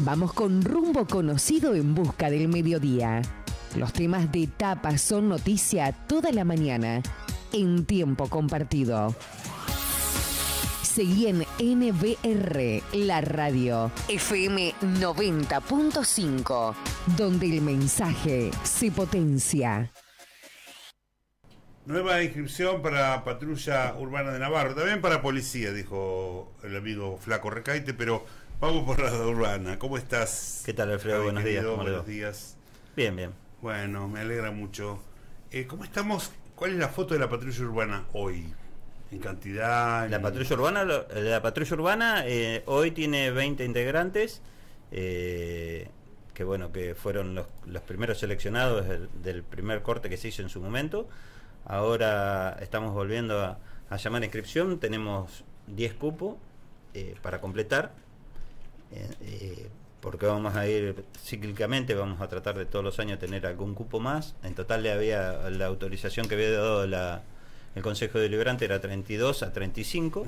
Vamos con rumbo conocido en busca del mediodía. Los temas de tapa son noticia toda la mañana, en tiempo compartido. Seguí en NBR, la radio, FM 90.5, donde el mensaje se potencia. Nueva inscripción para Patrulla Urbana de Navarro, también para Policía, dijo el amigo Flaco Recaite, pero Vamos por la Urbana. ¿Cómo estás? ¿Qué tal, Alfredo? buenos días. buenos días. Bien, bien. Bueno, me alegra mucho. Eh, ¿Cómo estamos? ¿Cuál es la foto de la patrulla urbana hoy? En cantidad. La patrulla urbana, la patrulla urbana eh, hoy tiene 20 integrantes. Eh, que bueno, que fueron los, primeros seleccionados del, primer corte que se hizo en su momento. Ahora estamos volviendo a, llamar inscripción, tenemos 10 cupos para completar. Eh, eh, porque vamos a ir cíclicamente, vamos a tratar de todos los años tener algún cupo más. En total le había la autorización que había dado el Consejo Deliberante era 32 a 35.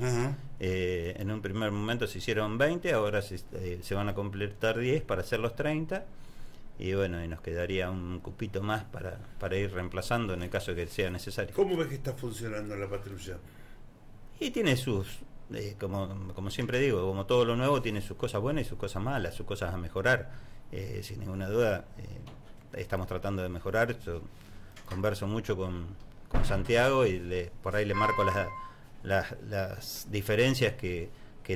Eh, en un primer momento se hicieron 20, ahora se, eh, se, van a completar 10 para hacer los 30. Y bueno, y nos quedaría un cupito más para, ir reemplazando en el caso que sea necesario. ¿Cómo ves que está funcionando la patrulla? Y tiene sus como, como, siempre digo, como todo lo nuevo tiene sus cosas buenas y sus cosas malas, sus cosas a mejorar. Eh, sin ninguna duda, eh, estamos tratando de mejorar. converso mucho con, Santiago y le, por ahí le marco las, las, diferencias que,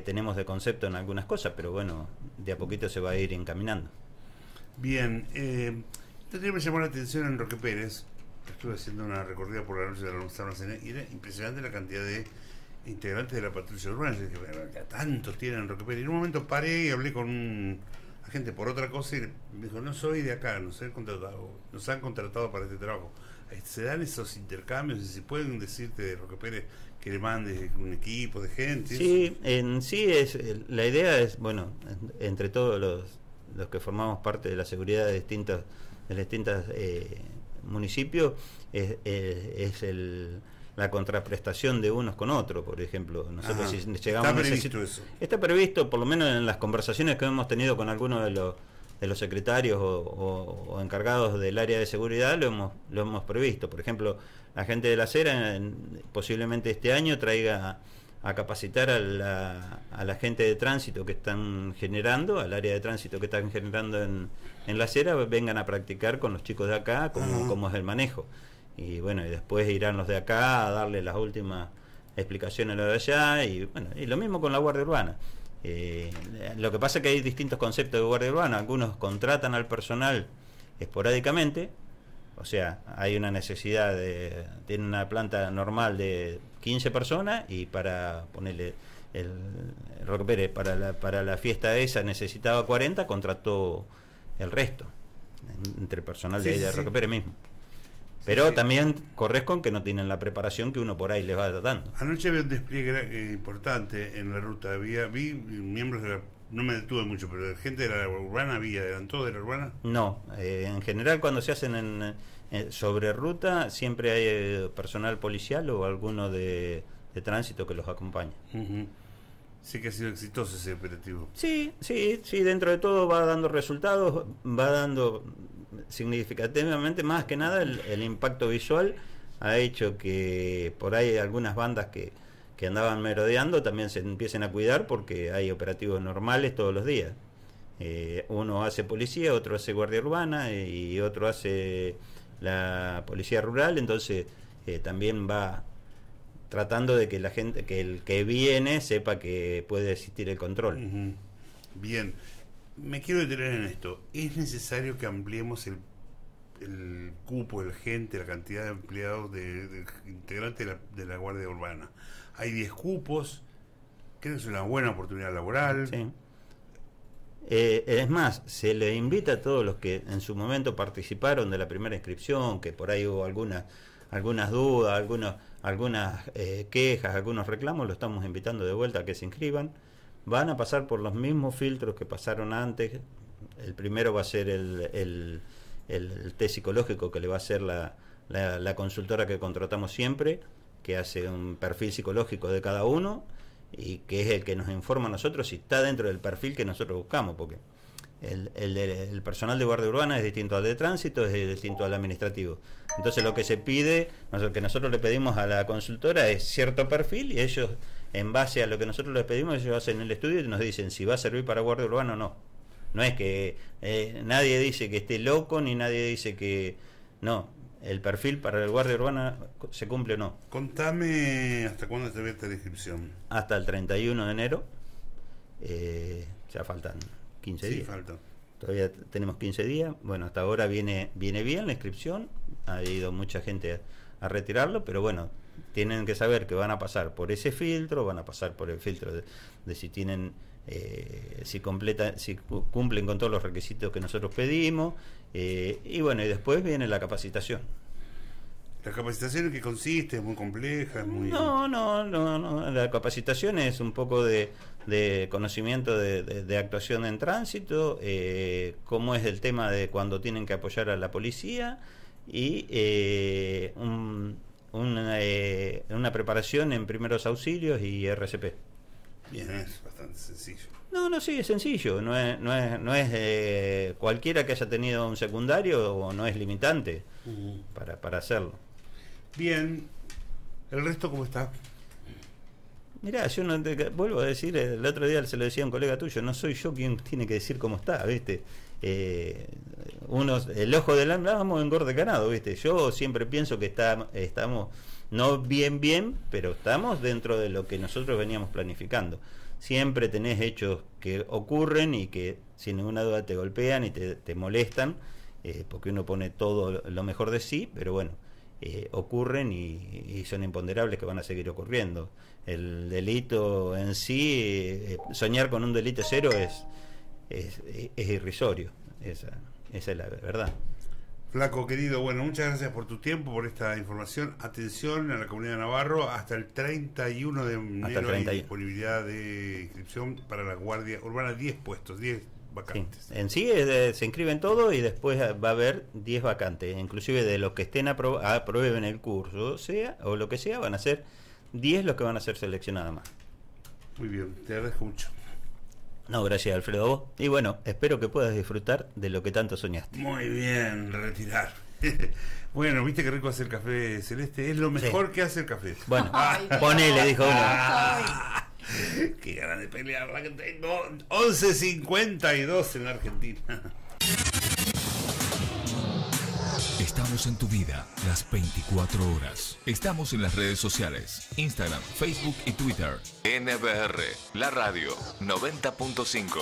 tenemos de concepto en algunas cosas, pero bueno, de a poquito se va a ir encaminando. Bien, eh, también me llamó la atención en Roque Pérez, estuve haciendo una recorrida por la noche de la y era impresionante la cantidad de integrantes de la patrulla urbana. Yo dije, tantos tienen Roque Y en un momento paré y hablé con un agente por otra cosa y me dijo, no soy de acá, no han contratado, nos han contratado para este trabajo. Eh, se dan esos intercambios y si pueden decirte de Pérez que le mandes un equipo de gente. Sí, en sí es, la idea es, bueno, entre todos los, los que formamos parte de la seguridad de distintos de distintas eh, municipios, es eh, el la contraprestación de unos con otros, por ejemplo. Nosotros si llegamos está previsto Está previsto, por lo menos en las conversaciones que hemos tenido con algunos de los de los secretarios o, encargados del área de seguridad lo hemos lo hemos previsto. Por ejemplo, la gente de la acera posiblemente este año traiga a, capacitar a la, a la, gente de tránsito que están generando, al área de tránsito que están generando en, la acera, vengan a practicar con los chicos de acá cómo, cómo es el manejo y bueno, y después irán los de acá a darle las últimas explicaciones a los de allá, y bueno, y lo mismo con la Guardia Urbana. Eh, lo que pasa es que hay distintos conceptos de Guardia Urbana, algunos contratan al personal esporádicamente, o sea, hay una necesidad de, tiene una planta normal de 15 personas y para ponerle el, Roque Pérez, para la, para la fiesta esa necesitaba 40, contrató el resto, entre personal de, Roque Pérez mismo. Pero también corres con que no tienen la preparación que uno por ahí les va dando. Anoche había un despliegue eh, importante en la ruta. Había, vi miembros de la no me detuve mucho, pero gente de la urbana había, eran todos de la urbana. No, eh, en general cuando se hacen en, eh, sobre ruta siempre hay personal policial o alguno de, tránsito que los acompaña. Sí que ha sido exitoso ese operativo. Sí, sí, sí, dentro de todo va dando resultados, va dando significativamente más que nada el, impacto visual ha hecho que por ahí algunas bandas que, andaban merodeando también se empiecen a cuidar porque hay operativos normales todos los días. Eh, uno hace policía, otro hace guardia urbana eh, y otro hace la policía rural, entonces eh, también va tratando de que la gente, que el que viene sepa que puede existir el control. Bien me quiero detener en esto. ¿Es necesario que ampliemos el, cupo, el gente, la cantidad de empleados de, integrantes de la, Guardia Urbana? Hay 10 cupos. Creo que es una buena oportunidad laboral. Eh, es más, se le invita a todos los que en su momento participaron de la primera inscripción, que por ahí hubo algunas dudas, algunas eh, quejas, algunos reclamos, lo estamos invitando de vuelta a que se inscriban van a pasar por los mismos filtros que pasaron antes. El primero va a ser el, el, test psicológico que le va a hacer la, la, consultora que contratamos siempre, que hace un perfil psicológico de cada uno y que es el que nos informa a nosotros si está dentro del perfil que nosotros buscamos, porque el, el, el, personal de guardia urbana es distinto al de tránsito, es distinto al administrativo. Entonces lo que se pide, lo que nosotros le pedimos a la consultora es cierto perfil y ellos en base a lo que nosotros les pedimos, ellos hacen el estudio y nos dicen si va a servir para guardia urbana o no. No es que eh, nadie dice que esté loco ni nadie dice que no. El perfil para el guardia urbana se cumple o no. Contame hasta cuándo se abierta la inscripción. Hasta el 31 de enero. Eh, ya faltan 15 sí, días. Todavía tenemos 15 días. Bueno, hasta ahora viene, viene bien la inscripción. Ha ido mucha gente a retirarlo, pero bueno, tienen que saber que van a pasar por ese filtro, van a pasar por el filtro de, si tienen eh, si completa, si cumplen con todos los requisitos que nosotros pedimos eh, y bueno y después viene la capacitación. La capacitación en qué consiste es muy compleja, muy no no no la capacitación es un poco de, de conocimiento de, actuación en tránsito, eh, cómo es el tema de cuando tienen que apoyar a la policía y un una, eh, una preparación en primeros auxilios y RCP. Bien, es bastante sencillo. No, no, sí, es sencillo. No es, no es, no es eh, cualquiera que haya tenido un secundario o no es limitante para, para hacerlo. Bien, ¿el resto cómo está? Mirá, yo no vuelvo a decir, eh, el otro día se lo decía un colega tuyo, no soy yo quien tiene que decir cómo está, ¿viste? Eh, unos, el ojo del hambre, ah, vamos de ganado, ¿viste? Yo siempre pienso que está, estamos, no bien, bien, pero estamos dentro de lo que nosotros veníamos planificando. Siempre tenés hechos que ocurren y que sin ninguna duda te golpean y te, molestan, eh, porque uno pone todo lo mejor de sí, pero bueno eh, ocurren y, son imponderables que van a seguir ocurriendo. El delito en sí, eh, eh, soñar con un delito cero es, es, irrisorio, esa, es la verdad. Flaco querido, bueno, muchas gracias por tu tiempo, por esta información. Atención a la comunidad de Navarro, hasta el 31 de enero hay disponibilidad de inscripción para la Guardia Urbana, 10 puestos, 10, en sí se inscriben todo y después va a haber 10 vacantes. Inclusive de los que estén aprueben el curso sea o lo que sea, van a ser 10 los que van a ser seleccionados más. Muy bien, te agradezco mucho. No, gracias Alfredo. Y bueno, espero que puedas disfrutar de lo que tanto soñaste. Muy bien, retirar. bueno, viste qué rico hace el café celeste. Es lo mejor que hace el café. Bueno, ponele, dijo uno. Ah. Qué ganas de pelear la que tengo. 11.52 en la Argentina. Estamos en tu vida las 24 horas. Estamos en las redes sociales, Instagram, Facebook y Twitter. NBR, la radio 90.5.